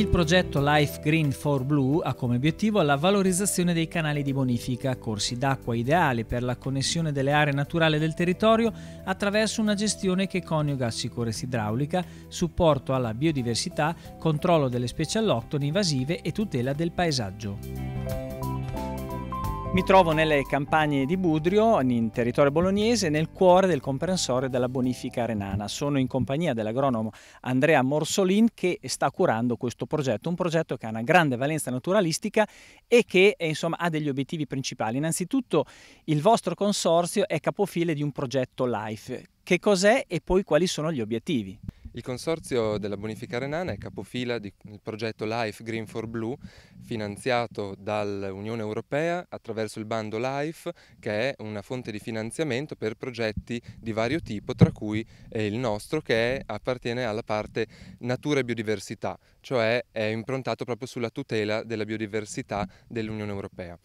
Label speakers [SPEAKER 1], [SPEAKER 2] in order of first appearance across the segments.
[SPEAKER 1] Il progetto Life Green for Blue ha come obiettivo la valorizzazione dei canali di bonifica, corsi d'acqua ideali per la connessione delle aree naturali del territorio attraverso una gestione che coniuga sicurezza idraulica, supporto alla biodiversità, controllo delle specie alloctone invasive e tutela del paesaggio. Mi trovo nelle campagne di Budrio, in territorio bolognese, nel cuore del comprensorio della bonifica renana. Sono in compagnia dell'agronomo Andrea Morsolin che sta curando questo progetto, un progetto che ha una grande valenza naturalistica e che eh, insomma, ha degli obiettivi principali. Innanzitutto il vostro consorzio è capofile di un progetto LIFE.
[SPEAKER 2] Che cos'è e poi quali sono gli obiettivi? Il consorzio della Bonifica Renana è capofila del progetto Life Green for Blue finanziato dall'Unione Europea attraverso il bando Life che è una fonte di finanziamento per progetti di vario tipo tra cui il nostro che appartiene alla parte natura e biodiversità, cioè è improntato proprio sulla tutela della biodiversità dell'Unione Europea.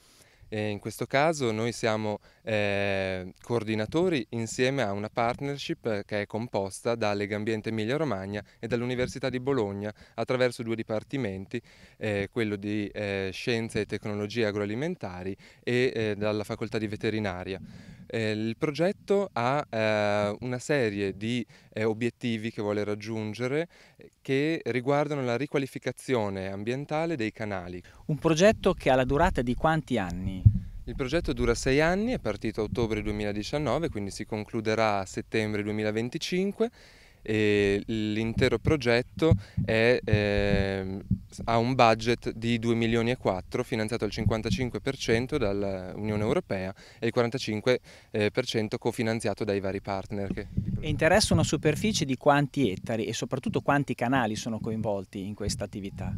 [SPEAKER 2] E in questo caso noi siamo eh, coordinatori insieme a una partnership che è composta da Legambiente Emilia Romagna e dall'Università di Bologna attraverso due dipartimenti, eh, quello di eh, Scienze e Tecnologie Agroalimentari e eh, dalla Facoltà di Veterinaria. Eh, il progetto ha eh, una serie di eh, obiettivi che vuole raggiungere eh, che riguardano la riqualificazione ambientale dei canali. Un progetto che ha la durata di quanti anni? Il progetto dura sei anni, è partito a ottobre 2019, quindi si concluderà a settembre 2025 e l'intero progetto è, eh, ha un budget di 2 milioni e 4 finanziato al 55% dall'Unione Europea e il 45% eh, cofinanziato dai vari partner. Che...
[SPEAKER 1] E interessa una superficie di quanti ettari e soprattutto quanti canali sono coinvolti in questa attività?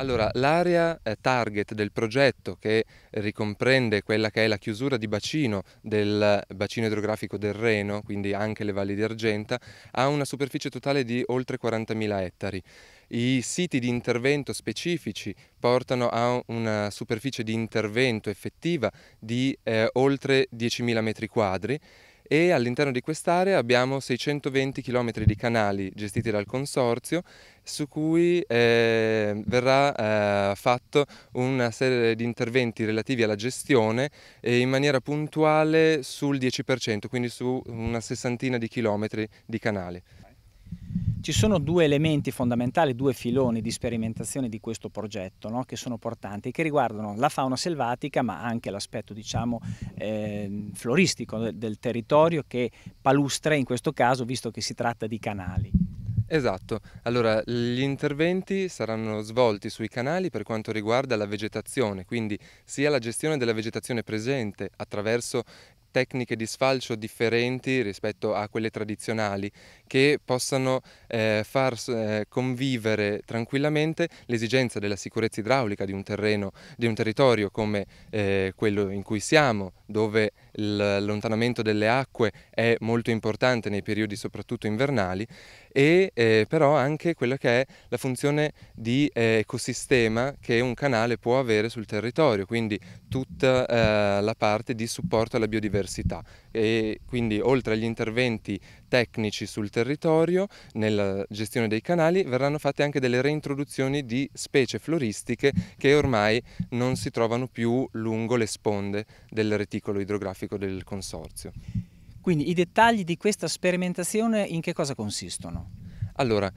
[SPEAKER 2] Allora, l'area eh, target del progetto che ricomprende quella che è la chiusura di bacino del eh, bacino idrografico del Reno, quindi anche le valli di Argenta, ha una superficie totale di oltre 40.000 ettari. I siti di intervento specifici portano a una superficie di intervento effettiva di eh, oltre 10.000 metri quadri e all'interno di quest'area abbiamo 620 km di canali gestiti dal Consorzio su cui eh, verrà eh, fatto una serie di interventi relativi alla gestione eh, in maniera puntuale sul 10%, quindi su una sessantina di chilometri di canali. Ci sono due
[SPEAKER 1] elementi fondamentali, due filoni di sperimentazione di questo progetto no? che sono portanti, che riguardano la fauna selvatica ma anche l'aspetto diciamo, eh, floristico del, del territorio che palustra in questo caso visto che si tratta di canali.
[SPEAKER 2] Esatto, allora gli interventi saranno svolti sui canali per quanto riguarda la vegetazione, quindi sia la gestione della vegetazione presente attraverso tecniche di sfalcio differenti rispetto a quelle tradizionali che possano eh, far eh, convivere tranquillamente l'esigenza della sicurezza idraulica di un terreno, di un territorio come eh, quello in cui siamo, dove l'allontanamento delle acque è molto importante nei periodi soprattutto invernali e eh, però anche quella che è la funzione di eh, ecosistema che un canale può avere sul territorio, quindi tutta eh, la parte di supporto alla biodiversità e quindi oltre agli interventi tecnici sul territorio nella gestione dei canali verranno fatte anche delle reintroduzioni di specie floristiche che ormai non si trovano più lungo le sponde del reticolo idrografico del consorzio. Quindi i dettagli di questa
[SPEAKER 1] sperimentazione in che cosa consistono?
[SPEAKER 2] Allora,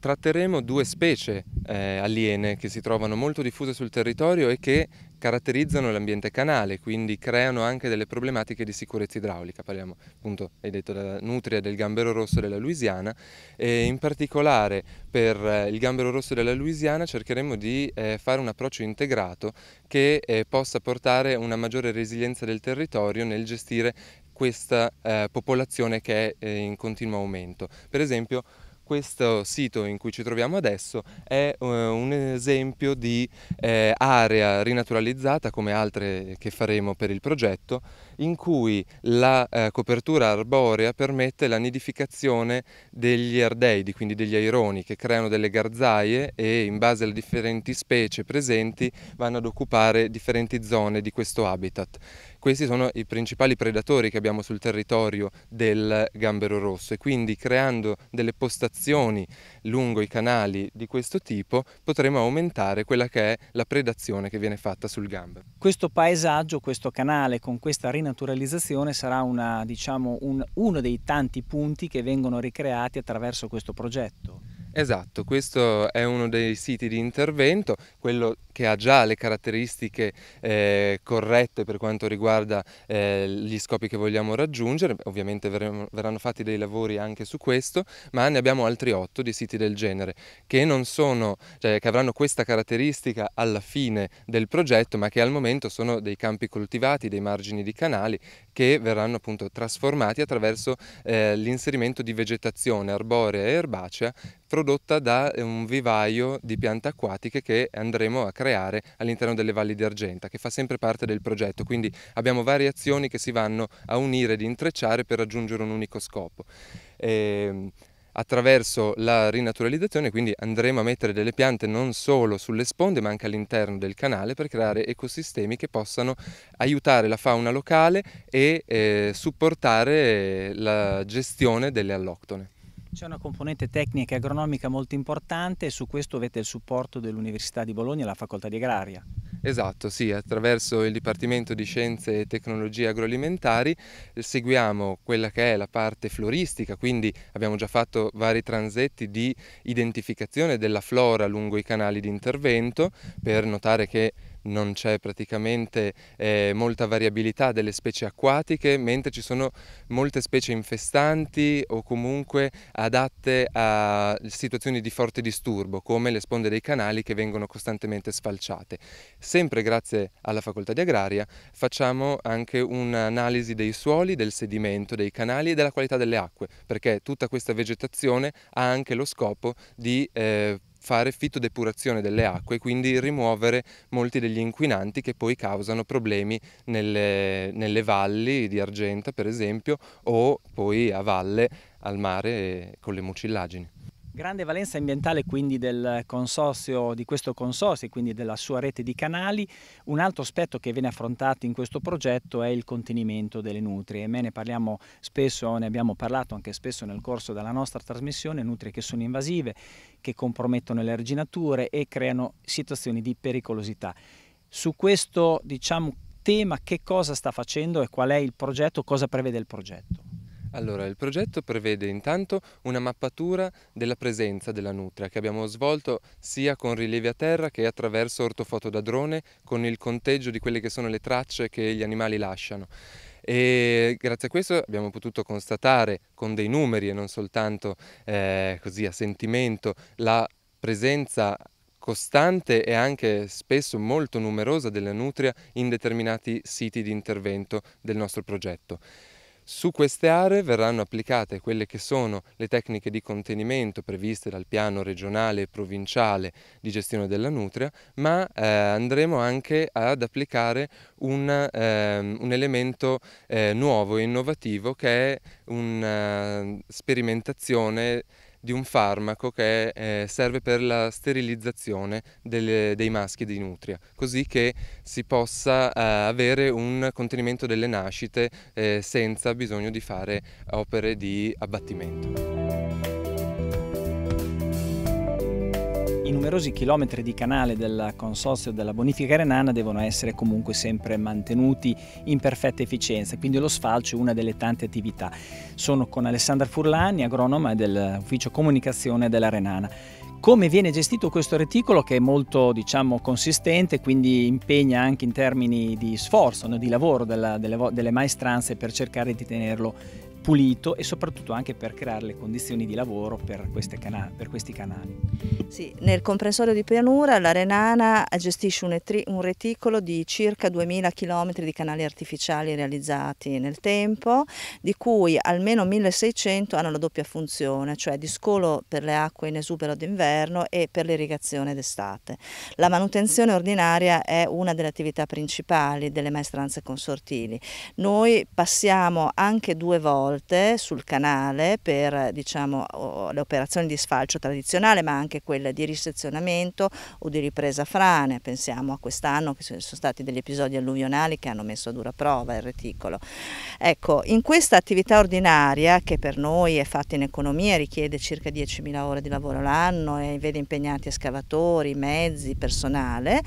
[SPEAKER 2] tratteremo due specie eh, aliene che si trovano molto diffuse sul territorio e che caratterizzano l'ambiente canale, quindi creano anche delle problematiche di sicurezza idraulica. Parliamo appunto, hai detto, della nutria, del gambero rosso della Louisiana e in particolare per eh, il gambero rosso della Louisiana cercheremo di eh, fare un approccio integrato che eh, possa portare una maggiore resilienza del territorio nel gestire questa eh, popolazione che è eh, in continuo aumento. Per esempio questo sito in cui ci troviamo adesso è uh, un esempio di eh, area rinaturalizzata come altre che faremo per il progetto in cui la eh, copertura arborea permette la nidificazione degli ardeidi, quindi degli aironi che creano delle garzaie e in base alle differenti specie presenti vanno ad occupare differenti zone di questo habitat. Questi sono i principali predatori che abbiamo sul territorio del gambero rosso e quindi creando delle postazioni lungo i canali di questo tipo potremo aumentare quella che è la predazione che viene fatta sul gambero.
[SPEAKER 1] Questo paesaggio, questo canale con questa rinaturalizzazione sarà una, diciamo, un, uno dei tanti punti che vengono ricreati attraverso questo progetto.
[SPEAKER 2] Esatto, questo è uno dei siti di intervento, quello che ha già le caratteristiche eh, corrette per quanto riguarda eh, gli scopi che vogliamo raggiungere, ovviamente verremo, verranno fatti dei lavori anche su questo, ma ne abbiamo altri otto di siti del genere che, sono, cioè, che avranno questa caratteristica alla fine del progetto, ma che al momento sono dei campi coltivati, dei margini di canali che verranno appunto trasformati attraverso eh, l'inserimento di vegetazione arborea e erbacea prodotta da eh, un vivaio di piante acquatiche che andremo a creare all'interno delle valli di Argenta, che fa sempre parte del progetto. Quindi abbiamo varie azioni che si vanno a unire ed intrecciare per raggiungere un unico scopo. E ehm, attraverso la rinaturalizzazione, quindi andremo a mettere delle piante non solo sulle sponde ma anche all'interno del canale per creare ecosistemi che possano aiutare la fauna locale e eh, supportare la gestione delle alloctone.
[SPEAKER 1] C'è una componente tecnica e agronomica molto importante e su questo avete il supporto dell'Università di Bologna e la Facoltà di Agraria.
[SPEAKER 2] Esatto, sì, attraverso il Dipartimento di Scienze e Tecnologie Agroalimentari eh, seguiamo quella che è la parte floristica, quindi abbiamo già fatto vari transetti di identificazione della flora lungo i canali di intervento per notare che non c'è praticamente eh, molta variabilità delle specie acquatiche, mentre ci sono molte specie infestanti o comunque adatte a situazioni di forte disturbo, come le sponde dei canali che vengono costantemente sfalciate. Sempre grazie alla facoltà di agraria facciamo anche un'analisi dei suoli, del sedimento, dei canali e della qualità delle acque, perché tutta questa vegetazione ha anche lo scopo di eh, fare fitodepurazione delle acque, quindi rimuovere molti degli inquinanti che poi causano problemi nelle, nelle valli di Argenta per esempio o poi a valle al mare con le mucillagini.
[SPEAKER 1] Grande valenza ambientale quindi del consorzio, di questo consorzio e quindi della sua rete di canali. Un altro aspetto che viene affrontato in questo progetto è il contenimento delle nutrie. Me ne parliamo spesso, ne abbiamo parlato anche spesso nel corso della nostra trasmissione, nutrie che sono invasive, che compromettono le arginature e creano situazioni di pericolosità. Su questo diciamo, tema che cosa sta facendo e qual è il progetto, cosa prevede il
[SPEAKER 2] progetto? Allora, il progetto prevede intanto una mappatura della presenza della nutria che abbiamo svolto sia con rilievi a terra che attraverso ortofoto da drone con il conteggio di quelle che sono le tracce che gli animali lasciano e grazie a questo abbiamo potuto constatare con dei numeri e non soltanto eh, così a sentimento la presenza costante e anche spesso molto numerosa della nutria in determinati siti di intervento del nostro progetto. Su queste aree verranno applicate quelle che sono le tecniche di contenimento previste dal piano regionale e provinciale di gestione della nutria, ma eh, andremo anche ad applicare un, eh, un elemento eh, nuovo e innovativo che è una eh, sperimentazione di un farmaco che eh, serve per la sterilizzazione delle, dei maschi di nutria, così che si possa eh, avere un contenimento delle nascite eh, senza bisogno di fare opere di abbattimento.
[SPEAKER 1] numerosi chilometri di canale del Consorzio della Bonifica Renana devono essere comunque sempre mantenuti in perfetta efficienza, quindi lo sfalcio è una delle tante attività. Sono con Alessandra Furlani, agronoma dell'ufficio comunicazione della Renana. Come viene gestito questo reticolo che è molto diciamo, consistente, quindi impegna anche in termini di sforzo, no, di lavoro della, delle, delle maestranze per cercare di tenerlo pulito e soprattutto anche per creare le condizioni di lavoro per, per questi canali.
[SPEAKER 3] Sì, nel comprensorio di pianura la Renana gestisce un, un reticolo di circa 2000 km di canali artificiali realizzati nel tempo, di cui almeno 1600 hanno la doppia funzione, cioè di scolo per le acque in esubero d'inverno e per l'irrigazione d'estate. La manutenzione ordinaria è una delle attività principali delle maestranze consortili. Noi passiamo anche due volte volte sul canale per diciamo, le operazioni di sfalcio tradizionale ma anche quelle di risezionamento o di ripresa frane, pensiamo a quest'anno che sono stati degli episodi alluvionali che hanno messo a dura prova il reticolo. Ecco, in questa attività ordinaria che per noi è fatta in economia richiede circa 10.000 ore di lavoro l'anno e vede impegnati escavatori, mezzi, personale,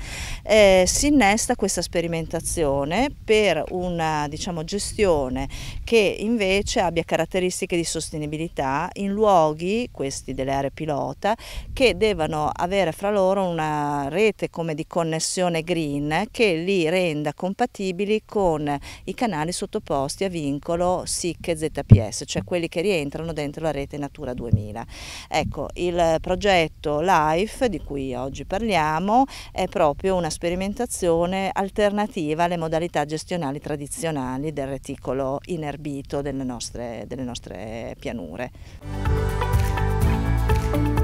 [SPEAKER 3] eh, si innesta questa sperimentazione per una diciamo, gestione che invece luce abbia caratteristiche di sostenibilità in luoghi, questi delle aree pilota, che devono avere fra loro una rete come di connessione green che li renda compatibili con i canali sottoposti a vincolo SIC ZPS, cioè quelli che rientrano dentro la rete Natura 2000. Ecco, il progetto LIFE di cui oggi parliamo è proprio una sperimentazione alternativa alle modalità gestionali tradizionali del reticolo inerbito del nostro nostre, delle nostre pianure.